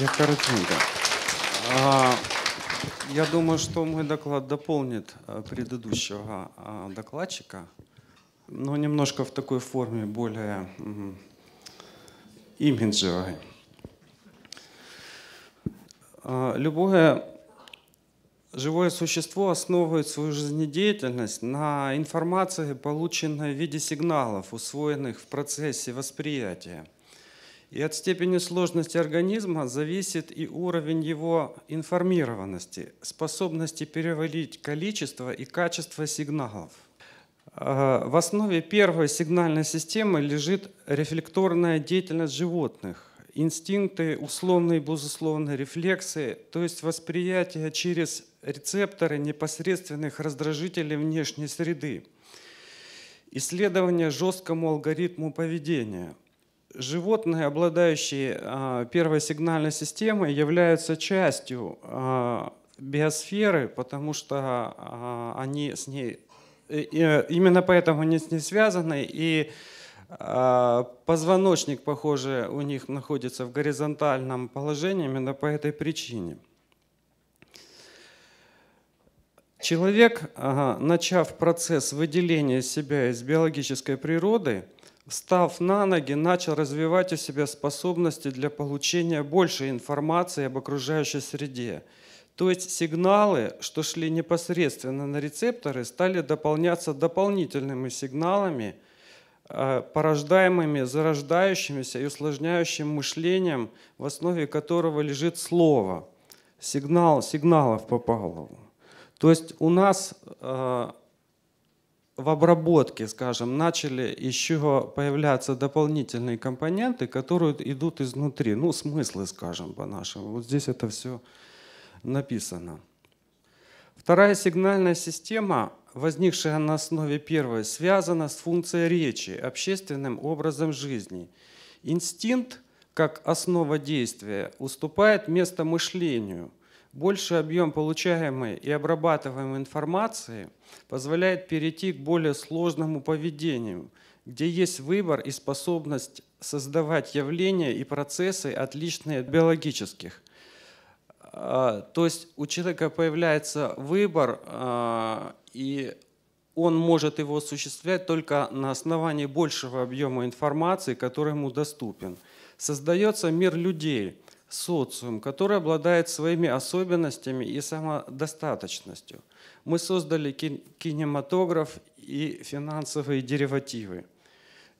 Я коротенько. А, я думаю, что мой доклад дополнит а, предыдущего а, докладчика, но немножко в такой форме более имиджевой. Любое живое существо основывает свою жизнедеятельность на информации, полученной в виде сигналов, усвоенных в процессе восприятия. И от степени сложности организма зависит и уровень его информированности, способности перевалить количество и качество сигналов. Э, в основе первой сигнальной системы лежит рефлекторная деятельность животных, инстинкты, условные и безусловные рефлексы, то есть восприятие через рецепторы непосредственных раздражителей внешней среды. Исследование жесткому алгоритму поведения – животные, обладающие а, первой сигнальной системой, являются частью а, биосферы, потому что а, они с ней именно поэтому они с ней связаны и позвоночник, похоже, у них находится в горизонтальном положении именно по этой причине. Человек, начав процесс выделения себя из биологической природы, став на ноги, начал развивать у себя способности для получения большей информации об окружающей среде. То есть сигналы, что шли непосредственно на рецепторы, стали дополняться дополнительными сигналами, э, порождаемыми зарождающимися и усложняющим мышлением, в основе которого лежит слово. Сигнал сигналов по Павлову. То есть у нас э, в обработке, скажем, начали еще появляться дополнительные компоненты, которые идут изнутри, ну, смыслы, скажем, по-нашему. Вот здесь это все написано. Вторая сигнальная система, возникшая на основе первой, связана с функцией речи, общественным образом жизни. Инстинкт, как основа действия, уступает место мышлению – Больший объем получаемой и обрабатываемой информации позволяет перейти к более сложному поведению, где есть выбор и способность создавать явления и процессы, отличные от биологических. А, то есть у человека появляется выбор, а, и он может его осуществлять только на основании большего объема информации, который ему доступен. Создается мир людей – социум, который обладает своими особенностями и самодостаточностью. Мы создали кинематограф и финансовые деривативы.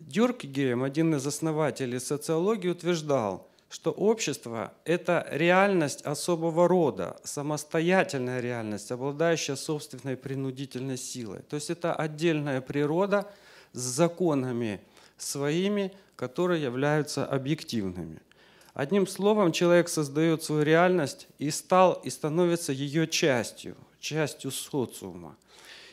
Дюркгейм, один из основателей социологии, утверждал, что общество – это реальность особого рода, самостоятельная реальность, обладающая собственной принудительной силой. То есть это отдельная природа с законами своими, которые являются объективными – Одним словом, человек создает свою реальность и стал и становится ее частью, частью социума.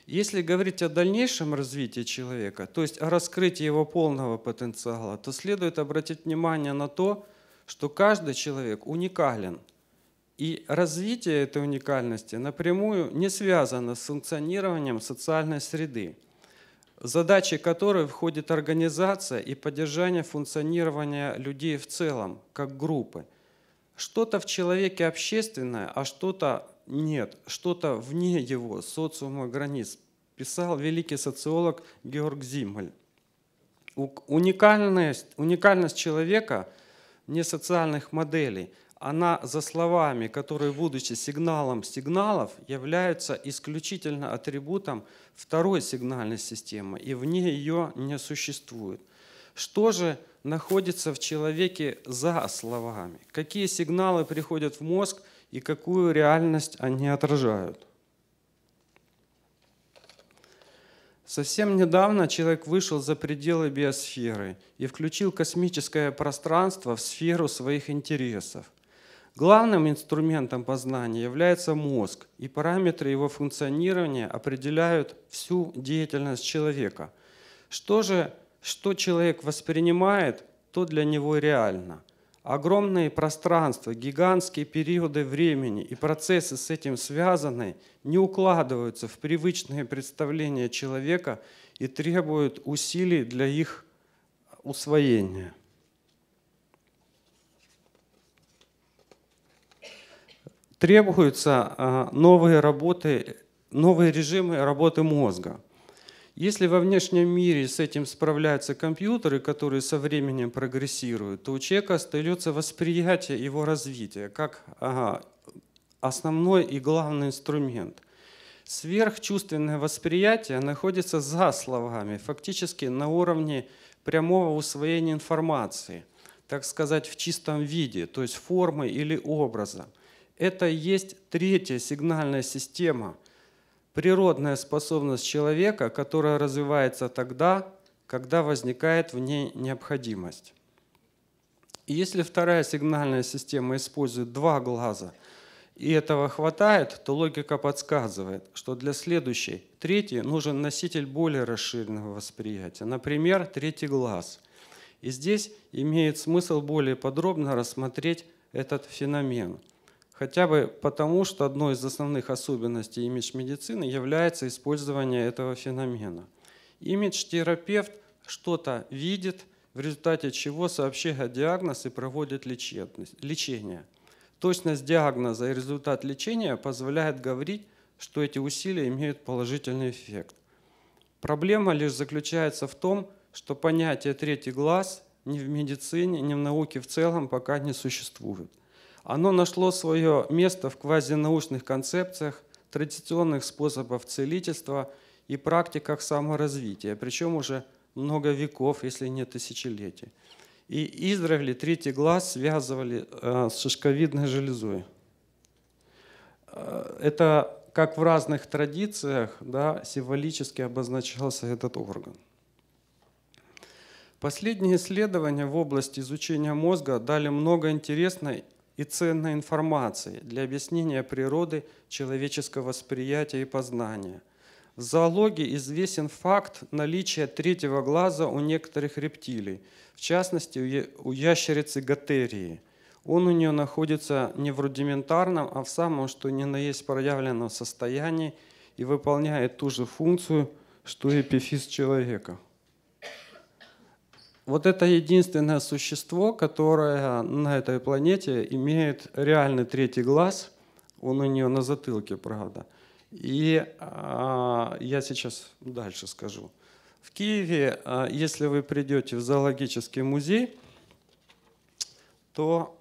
Если говорить о дальнейшем развитии человека, то есть о раскрытии его полного потенциала, то следует обратить внимание на то, что каждый человек уникален. И развитие этой уникальности напрямую не связано с функционированием социальной среды – задачи которой входит организация и поддержание функционирования людей в целом, как группы. Что-то в человеке общественное, а что-то нет, что-то вне его социума границ, писал великий социолог Георг Зиммель. Уникальность, уникальность человека – не социальных моделей – она за словами, которые, будучи сигналом сигналов, являются исключительно атрибутом второй сигнальной системы, и вне ее не существует. Что же находится в человеке за словами? Какие сигналы приходят в мозг и какую реальность они отражают? Совсем недавно человек вышел за пределы биосферы и включил космическое пространство в сферу своих интересов – Главным инструментом познания является мозг, и параметры его функционирования определяют всю деятельность человека. Что же, что человек воспринимает, то для него реально. Огромные пространства, гигантские периоды времени и процессы с этим связаны, не укладываются в привычные представления человека и требуют усилий для их усвоения. требуются а, новые работы, новые режимы работы мозга. Если во внешнем мире с этим справляются компьютеры, которые со временем прогрессируют, то у человека остается восприятие его развития как основной и главный инструмент. Сверхчувственное восприятие находится за словами, фактически на уровне прямого усвоения информации, так сказать, в чистом виде, то есть формы или образа. Это и есть третья сигнальная система, природная способность человека, которая развивается тогда, когда возникает в ней необходимость. И если вторая сигнальная система использует два глаза, и этого хватает, то логика подсказывает, что для следующей, третьей, нужен носитель более расширенного восприятия, например, третий глаз. И здесь имеет смысл более подробно рассмотреть этот феномен. Хотя бы потому, что одной из основных особенностей имидж-медицины является использование этого феномена. Имидж-терапевт что-то видит, в результате чего сообщает диагноз и проводит лечение. Точность диагноза и результат лечения позволяет говорить, что эти усилия имеют положительный эффект. Проблема лишь заключается в том, что понятие «третий глаз» ни в медицине, ни в науке в целом пока не существует. Оно нашло свое место в квазинаучных концепциях, традиционных способах целительства и практиках саморазвития, причем уже много веков, если не тысячелетий. И издревле третий глаз связывали э, с шишковидной железой. Э, это как в разных традициях да, символически обозначался этот орган. Последние исследования в области изучения мозга дали много интересной и ценной информации для объяснения природы человеческого восприятия и познания. В зоологии известен факт наличия третьего глаза у некоторых рептилий, в частности у ящерицы Готерии. Он у нее находится не в рудиментарном, а в самом, что ни на есть проявленном состоянии и выполняет ту же функцию, что и пифиз человека вот это единственное существо, которое на этой планете имеет реальный третий глаз. Он у нее на затылке, правда. И а, я сейчас дальше скажу. В Киеве, а, если вы придете в зоологический музей, то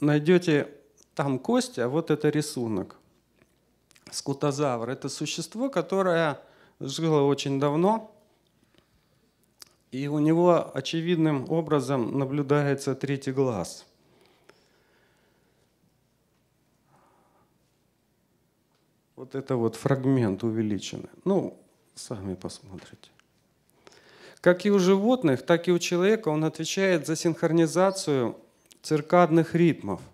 найдете там кости, а вот это рисунок. Скутозавр – это существо, которое жил очень давно, и у него очевидным образом наблюдается третий глаз. Вот это вот фрагмент увеличенный. Ну, сами посмотрите. Как и у животных, так и у человека он отвечает за синхронизацию циркадных ритмов –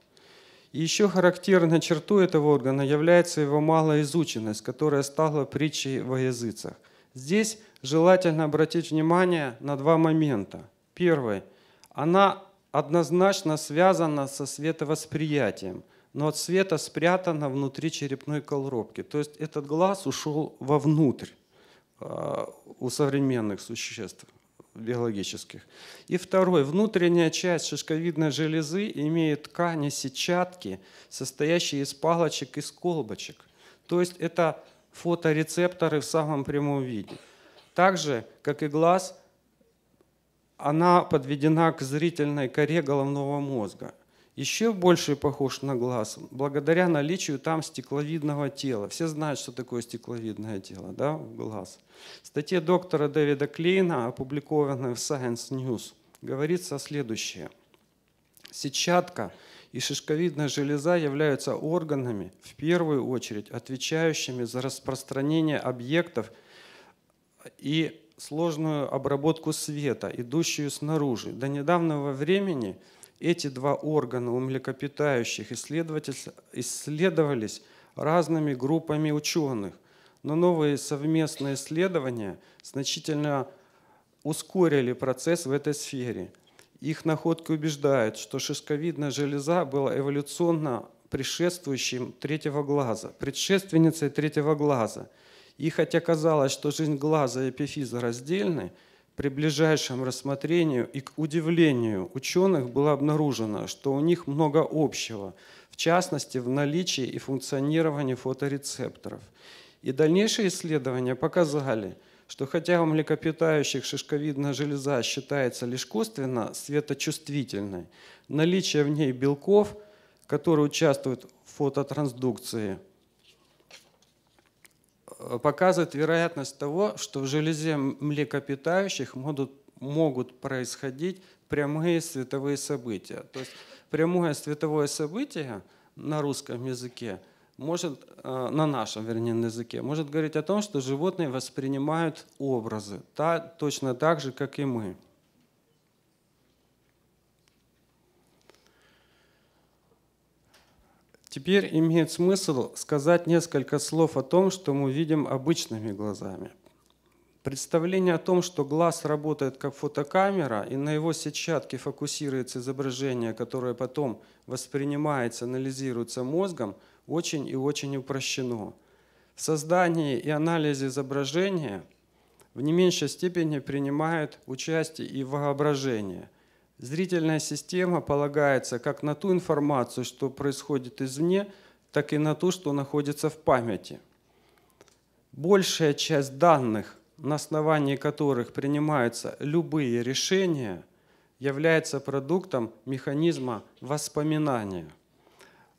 еще характерной чертой этого органа является его малоизученность, которая стала притчей во языцах. Здесь желательно обратить внимание на два момента. Первый. Она однозначно связана со световосприятием, но от света спрятана внутри черепной коробки. То есть этот глаз ушел вовнутрь а, у современных существ биологических. И второй, внутренняя часть шишковидной железы имеет ткани, сетчатки, состоящие из палочек и колбочек. То есть это фоторецепторы в самом прямом виде. Так же, как и глаз, она подведена к зрительной коре головного мозга – еще больше похож на глаз благодаря наличию там стекловидного тела. Все знают, что такое стекловидное тело, да, глаз. В статье доктора Дэвида Клейна, опубликованной в Science News, говорится следующее. Сетчатка и шишковидная железа являются органами, в первую очередь, отвечающими за распространение объектов и сложную обработку света, идущую снаружи. До недавнего времени – эти два органа у млекопитающих исследовались разными группами ученых, но новые совместные исследования значительно ускорили процесс в этой сфере. Их находки убеждают, что шишковидная железа была эволюционно предшествующим третьего глаза, предшественницей третьего глаза. И хотя казалось, что жизнь глаза и эпифиза раздельны, при ближайшем рассмотрении и к удивлению ученых было обнаружено, что у них много общего, в частности в наличии и функционировании фоторецепторов. И дальнейшие исследования показали, что хотя у млекопитающих шишковидная железа считается лишь косвенно светочувствительной, наличие в ней белков, которые участвуют в фототрансдукции – показывает вероятность того, что в железе млекопитающих могут, могут происходить прямые световые события. То есть прямое световое событие на русском языке может, э, на нашем, вернее, на языке, может говорить о том, что животные воспринимают образы та, точно так же, как и мы. Теперь имеет смысл сказать несколько слов о том, что мы видим обычными глазами. Представление о том, что глаз работает как фотокамера, и на его сетчатке фокусируется изображение, которое потом воспринимается, анализируется мозгом, очень и очень упрощено. В создании и анализе изображения в не меньшей степени принимает участие и воображение. Зрительная система полагается как на ту информацию, что происходит извне, так и на ту, что находится в памяти. Большая часть данных, на основании которых принимаются любые решения, является продуктом механизма воспоминания.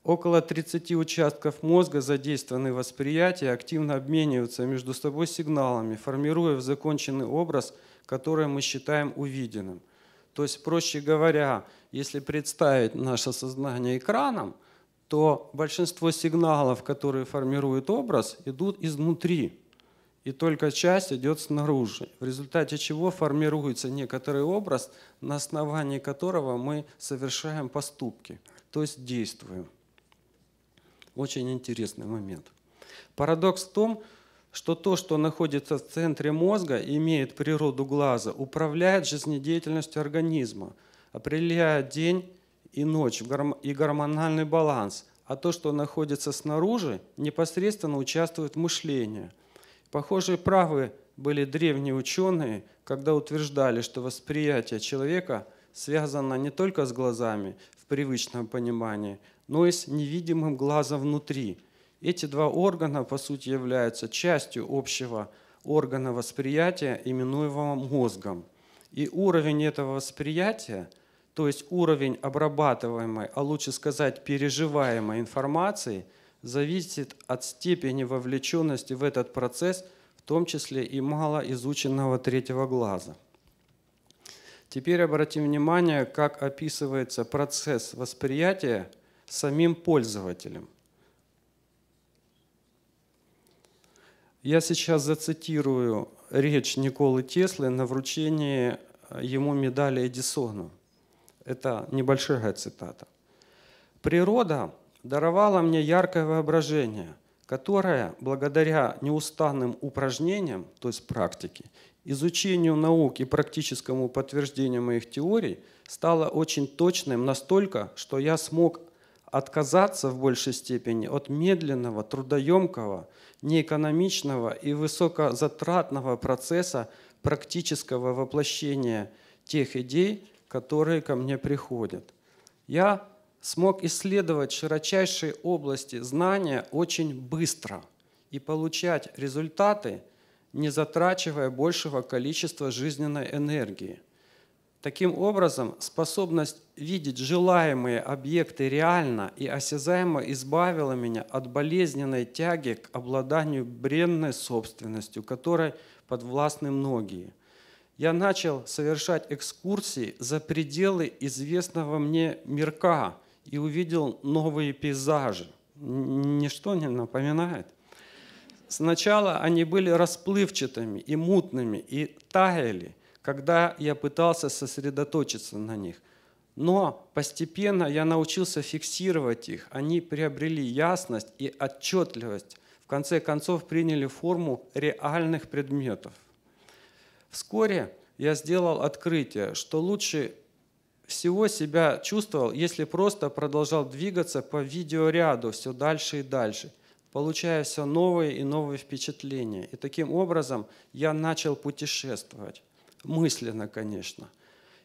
Около 30 участков мозга задействованы в восприятии, активно обмениваются между собой сигналами, формируя в законченный образ, который мы считаем увиденным – то есть, проще говоря, если представить наше сознание экраном, то большинство сигналов, которые формируют образ, идут изнутри, и только часть идет снаружи, в результате чего формируется некоторый образ, на основании которого мы совершаем поступки, то есть действуем. Очень интересный момент. Парадокс в том, что что то, что находится в центре мозга, имеет природу глаза, управляет жизнедеятельностью организма, определяет день и ночь и гормональный баланс, а то, что находится снаружи, непосредственно участвует в мышлении. Похожие правы были древние ученые, когда утверждали, что восприятие человека связано не только с глазами в привычном понимании, но и с невидимым глазом внутри – эти два органа, по сути, являются частью общего органа восприятия, именуемого мозгом. И уровень этого восприятия, то есть уровень обрабатываемой, а лучше сказать переживаемой информации, зависит от степени вовлеченности в этот процесс, в том числе и малоизученного третьего глаза. Теперь обратим внимание, как описывается процесс восприятия самим пользователем. Я сейчас зацитирую речь Николы Теслы на вручении э, ему медали Эдисону. Это небольшая цитата. «Природа даровала мне яркое воображение, которое, благодаря неустанным упражнениям, то есть практике, изучению наук и практическому подтверждению моих теорий, стало очень точным настолько, что я смог – отказаться в большей степени от медленного, трудоемкого, неэкономичного и высокозатратного процесса практического воплощения тех идей, которые ко мне приходят. Я смог исследовать широчайшие области знания очень быстро и получать результаты, не затрачивая большего количества жизненной энергии – Таким образом, способность видеть желаемые объекты реально и осязаемо избавила меня от болезненной тяги к обладанию бренной собственностью, которой подвластны многие. Я начал совершать экскурсии за пределы известного мне мирка и увидел новые пейзажи. Ничто не напоминает. Сначала они были расплывчатыми и мутными, и таяли – когда я пытался сосредоточиться на них. Но постепенно я научился фиксировать их. Они приобрели ясность и отчетливость. В конце концов приняли форму реальных предметов. Вскоре я сделал открытие, что лучше всего себя чувствовал, если просто продолжал двигаться по видеоряду все дальше и дальше, получая все новые и новые впечатления. И таким образом я начал путешествовать мысленно, конечно.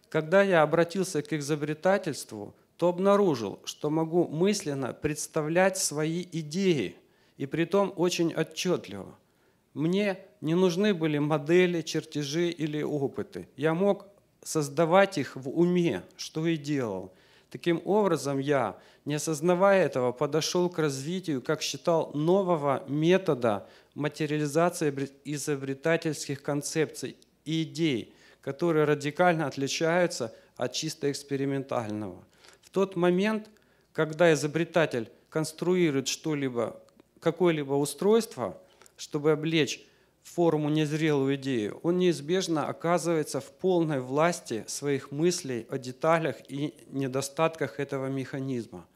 Когда я обратился к изобретательству, то обнаружил, что могу мысленно представлять свои идеи, и при том очень отчетливо. Мне не нужны были модели, чертежи или опыты. Я мог создавать их в уме, что и делал. Таким образом, я, не осознавая этого, подошел к развитию, как считал, нового метода материализации изобретательских концепций и идей, которые радикально отличаются от чисто экспериментального. В тот момент, когда изобретатель конструирует что-либо, какое-либо устройство, чтобы облечь в форму незрелую идею, он неизбежно оказывается в полной власти своих мыслей о деталях и недостатках этого механизма.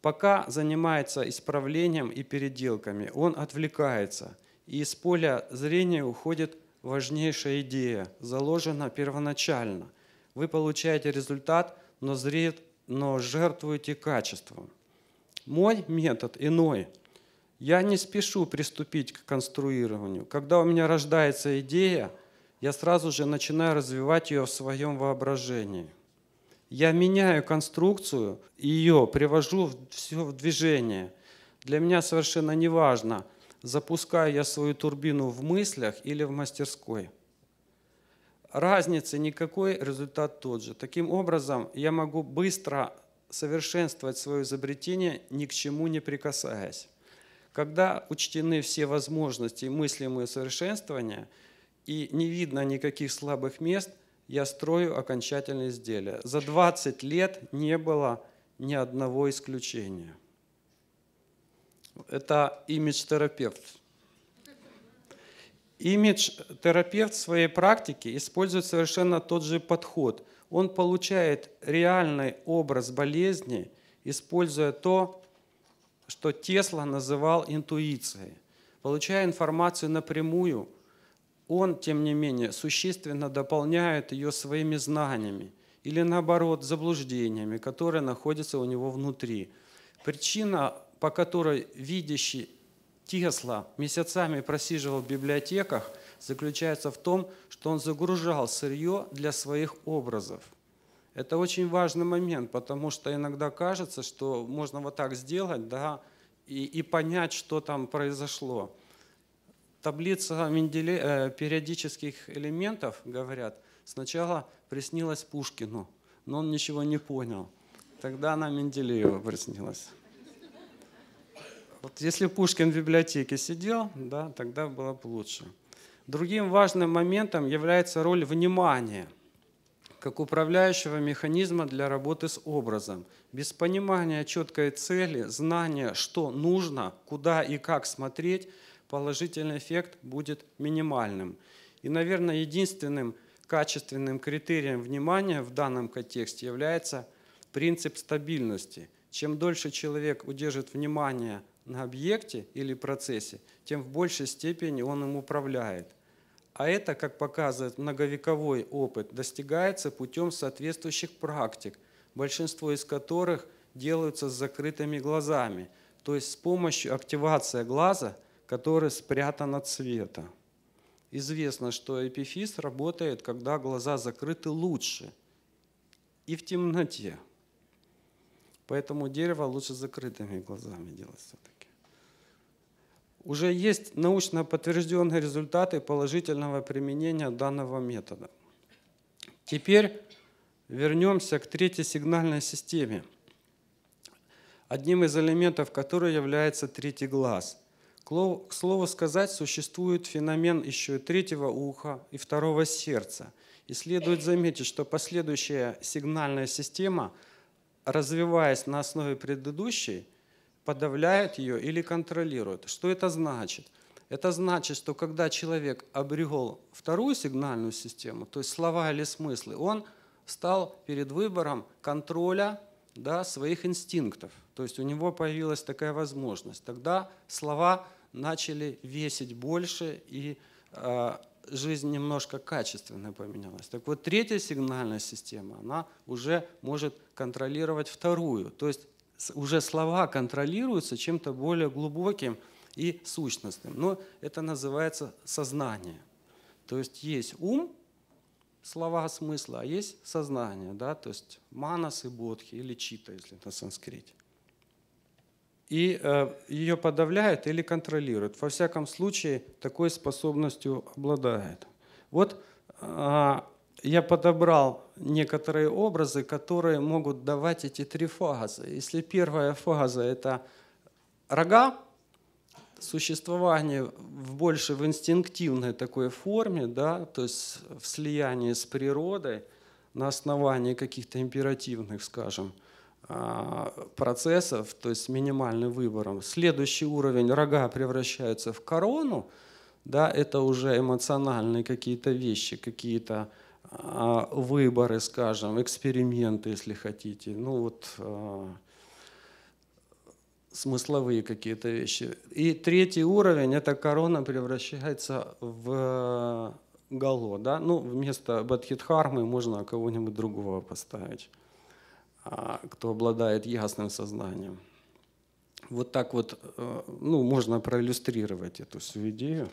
Пока занимается исправлением и переделками, он отвлекается, и из поля зрения уходит важнейшая идея, заложена первоначально. Вы получаете результат, но, зреет, но жертвуете качеством. Мой метод иной. Я не спешу приступить к конструированию. Когда у меня рождается идея, я сразу же начинаю развивать ее в своем воображении. Я меняю конструкцию, ее привожу все в движение. Для меня совершенно не важно – запускаю я свою турбину в мыслях или в мастерской. Разницы никакой, результат тот же. Таким образом, я могу быстро совершенствовать свое изобретение, ни к чему не прикасаясь. Когда учтены все возможности и мыслимые совершенствования, и не видно никаких слабых мест, я строю окончательное изделие. За 20 лет не было ни одного исключения это имидж-терапевт. Имидж-терапевт в своей практике использует совершенно тот же подход. Он получает реальный образ болезни, используя то, что Тесла называл интуицией. Получая информацию напрямую, он, тем не менее, существенно дополняет ее своими знаниями или, наоборот, заблуждениями, которые находятся у него внутри. Причина по которой видящий Тесла месяцами просиживал в библиотеках, заключается в том, что он загружал сырье для своих образов. Это очень важный момент, потому что иногда кажется, что можно вот так сделать, да, и, и понять, что там произошло. Таблица Менделе... Э, периодических элементов, говорят, сначала приснилась Пушкину, но он ничего не понял. Тогда она Менделеева приснилась. Вот если Пушкин в библиотеке сидел, да, тогда было бы лучше. Другим важным моментом является роль внимания как управляющего механизма для работы с образом. Без понимания четкой цели, знания, что нужно, куда и как смотреть, положительный эффект будет минимальным. И, наверное, единственным качественным критерием внимания в данном контексте является принцип стабильности. Чем дольше человек удержит внимание на объекте или процессе, тем в большей степени он им управляет. А это, как показывает многовековой опыт, достигается путем соответствующих практик, большинство из которых делаются с закрытыми глазами, то есть с помощью активации глаза, который спрятан от света. Известно, что эпифиз работает, когда глаза закрыты лучше и в темноте. Поэтому дерево лучше с закрытыми глазами делать все-таки уже есть научно подтвержденные результаты положительного применения данного метода. Теперь вернемся к третьей сигнальной системе, одним из элементов которой является третий глаз. К слову сказать, существует феномен еще и третьего уха и второго сердца. И следует заметить, что последующая сигнальная система, развиваясь на основе предыдущей, подавляет ее или контролирует. Что это значит? Это значит, что когда человек обрегал вторую сигнальную систему, то есть слова или смыслы, он стал перед выбором контроля да, своих инстинктов. То есть у него появилась такая возможность. Тогда слова начали весить больше, и э, жизнь немножко качественно поменялась. Так вот, третья сигнальная система, она уже может контролировать вторую. То есть уже слова контролируются чем-то более глубоким и сущностным. Но это называется сознание. То есть есть ум, слова смысла, а есть сознание, да, то есть манас и бодхи или чита, если на санскрите. И э, ее подавляют или контролируют, Во всяком случае, такой способностью обладает. Вот э, я подобрал некоторые образы, которые могут давать эти три фазы. Если первая фаза – это рога, существование в больше в инстинктивной такой форме, да, то есть в слиянии с природой на основании каких-то императивных, скажем, а, процессов, то есть минимальным выбором. Следующий уровень рога превращается в корону, да, это уже эмоциональные какие-то вещи, какие-то а, выборы, скажем, эксперименты, если хотите, ну вот а, смысловые какие-то вещи. И третий уровень – это корона превращается в а, гало, да? Ну, вместо Бадхидхармы можно кого-нибудь другого поставить, кто обладает ясным сознанием. Вот так вот, ну, можно проиллюстрировать эту всю идею.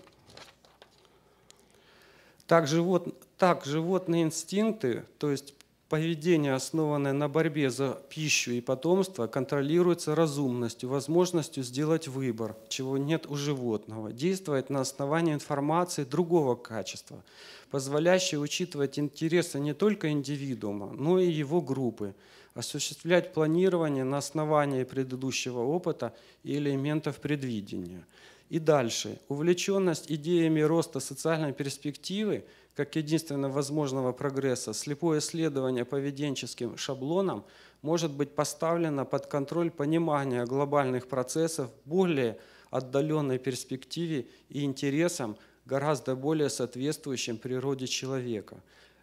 Так, живот, так животные инстинкты, то есть поведение, основанное на борьбе за пищу и потомство, контролируется разумностью, возможностью сделать выбор, чего нет у животного, действует на основании информации другого качества, позволяющей учитывать интересы не только индивидуума, но и его группы, осуществлять планирование на основании предыдущего опыта и элементов предвидения – и дальше. Увлеченность идеями роста социальной перспективы как единственного возможного прогресса, слепое исследование поведенческим шаблонам может быть поставлено под контроль понимания глобальных процессов более отдаленной перспективе и интересам, гораздо более соответствующим природе человека.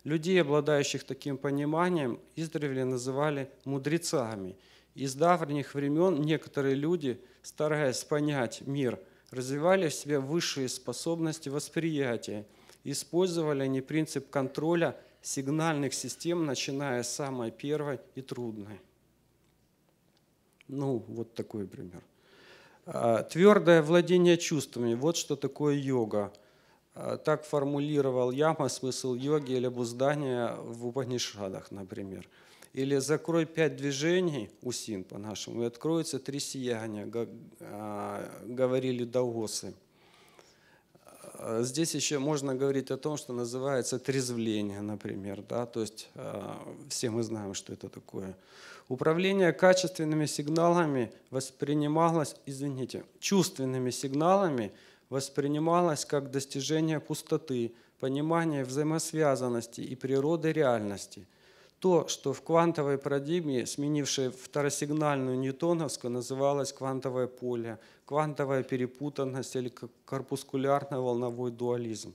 Людей, обладающих таким пониманием, издревле называли мудрецами. Из давних времен некоторые люди, стараясь понять мир – развивали в себе высшие способности восприятия, использовали они принцип контроля сигнальных систем, начиная с самой первой и трудной. Ну, вот такой пример. А, Твердое владение чувствами. Вот что такое йога. А, так формулировал Яма смысл йоги или обуздания в Упанишадах, например. Или закрой пять движений, усин по-нашему, и откроется три сияния, а, говорили даосы. Здесь еще можно говорить о том, что называется трезвление, например. Да? То есть а, все мы знаем, что это такое. Управление качественными сигналами воспринималось, извините, чувственными сигналами воспринималось как достижение пустоты, понимание взаимосвязанности и природы реальности – то, что в квантовой парадигме, сменившей второсигнальную ньютоновскую, называлось квантовое поле, квантовая перепутанность или корпускулярно-волновой дуализм.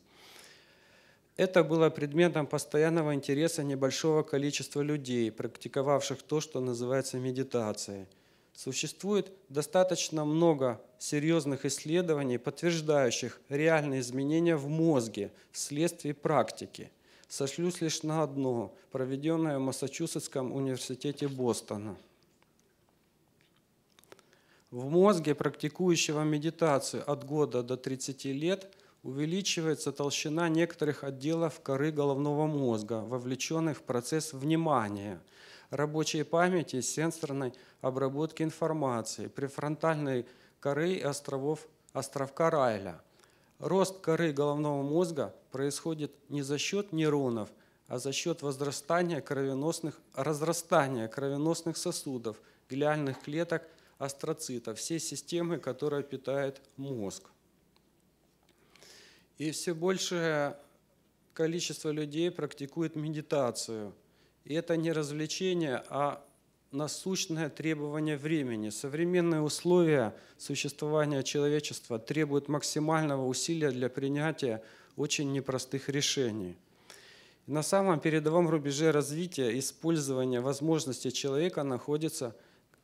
Это было предметом постоянного интереса небольшого количества людей, практиковавших то, что называется медитацией. Существует достаточно много серьезных исследований, подтверждающих реальные изменения в мозге вследствие практики – Сошлюсь лишь на одно, проведенное в Массачусетском университете Бостона. В мозге практикующего медитацию от года до 30 лет увеличивается толщина некоторых отделов коры головного мозга, вовлеченных в процесс внимания, рабочей памяти, сенсорной обработки информации, префронтальной коры и островов, островка Райля – Рост коры головного мозга происходит не за счет нейронов, а за счет возрастания кровеносных, разрастания кровеносных сосудов, глиальных клеток, астроцитов, всей системы, которая питает мозг. И все большее количество людей практикует медитацию. И это не развлечение, а насущное требование времени. Современные условия существования человечества требуют максимального усилия для принятия очень непростых решений. На самом передовом рубеже развития использования возможностей человека находится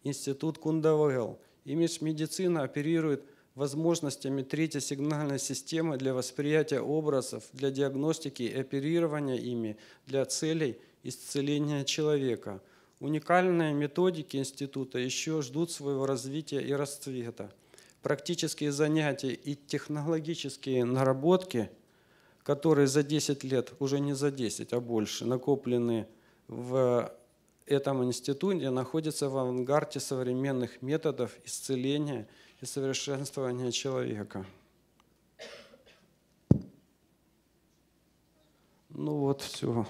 Институт Кундавел. Имидж медицина оперирует возможностями третьей сигнальной системы для восприятия образов, для диагностики и оперирования ими для целей исцеления человека – Уникальные методики института еще ждут своего развития и расцвета. Практические занятия и технологические наработки, которые за 10 лет, уже не за 10, а больше, накоплены в этом институте, находятся в авангарде современных методов исцеления и совершенствования человека. Ну вот, все.